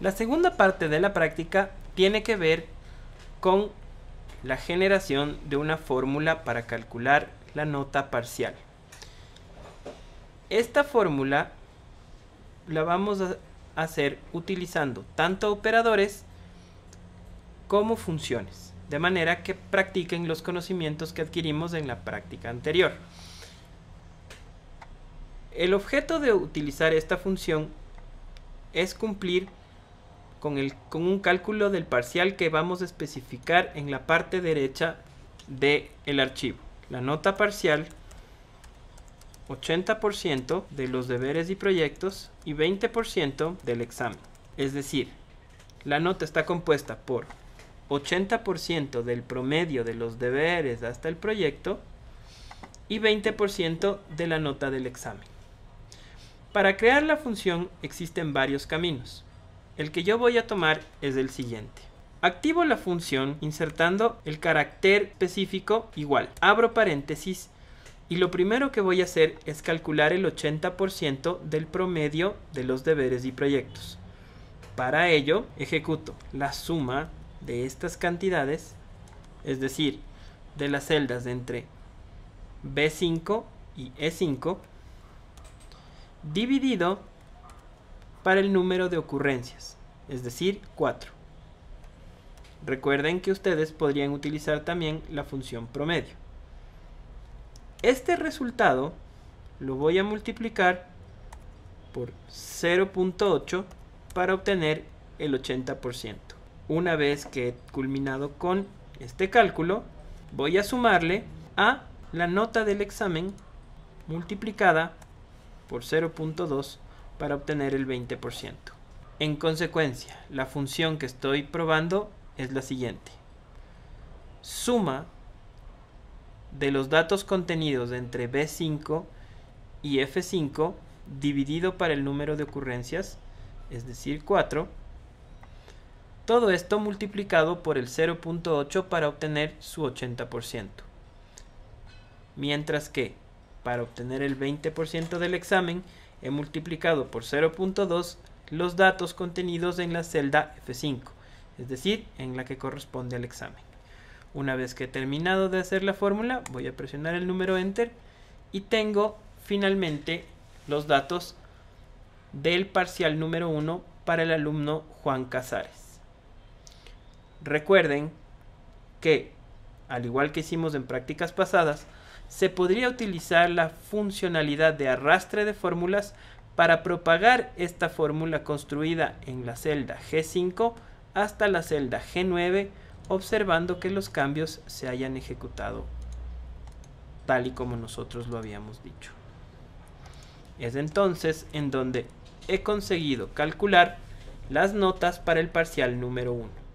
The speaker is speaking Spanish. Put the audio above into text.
La segunda parte de la práctica tiene que ver con la generación de una fórmula para calcular la nota parcial. Esta fórmula la vamos a hacer utilizando tanto operadores como funciones, de manera que practiquen los conocimientos que adquirimos en la práctica anterior. El objeto de utilizar esta función es cumplir con, un cálculo del parcial que vamos a especificar en la parte derecha del archivo. La nota parcial 80% de los deberes y proyectos y 20% del examen. Es decir, la nota está compuesta por 80% del promedio de los deberes hasta el proyecto y 20% de la nota del examen. Para crear la función existen varios caminos. El que yo voy a tomar es el siguiente. Activo la función insertando el carácter específico igual. Abro paréntesis y lo primero que voy a hacer es calcular el 80% del promedio de los deberes y proyectos. Para ello, ejecuto la suma de estas cantidades, es decir, de las celdas de entre B5 y E5, dividido para el número de ocurrencias es decir, 4. Recuerden que ustedes podrían utilizar también la función promedio. Este resultado lo voy a multiplicar por 0.8 para obtener el 80%. Una vez que he culminado con este cálculo, voy a sumarle a la nota del examen multiplicada por 0.2 para obtener el 20%. En consecuencia, la función que estoy probando es la siguiente. Suma de los datos contenidos entre B5 y F5 dividido para el número de ocurrencias, es decir 4. Todo esto multiplicado por el 0.8 para obtener su 80%. Mientras que, para obtener el 20% del examen, he multiplicado por 0.2 los datos contenidos en la celda F5, es decir, en la que corresponde al examen. Una vez que he terminado de hacer la fórmula, voy a presionar el número Enter y tengo finalmente los datos del parcial número 1 para el alumno Juan Casares. Recuerden que, al igual que hicimos en prácticas pasadas, se podría utilizar la funcionalidad de arrastre de fórmulas para propagar esta fórmula construida en la celda G5 hasta la celda G9 observando que los cambios se hayan ejecutado tal y como nosotros lo habíamos dicho. Es entonces en donde he conseguido calcular las notas para el parcial número 1.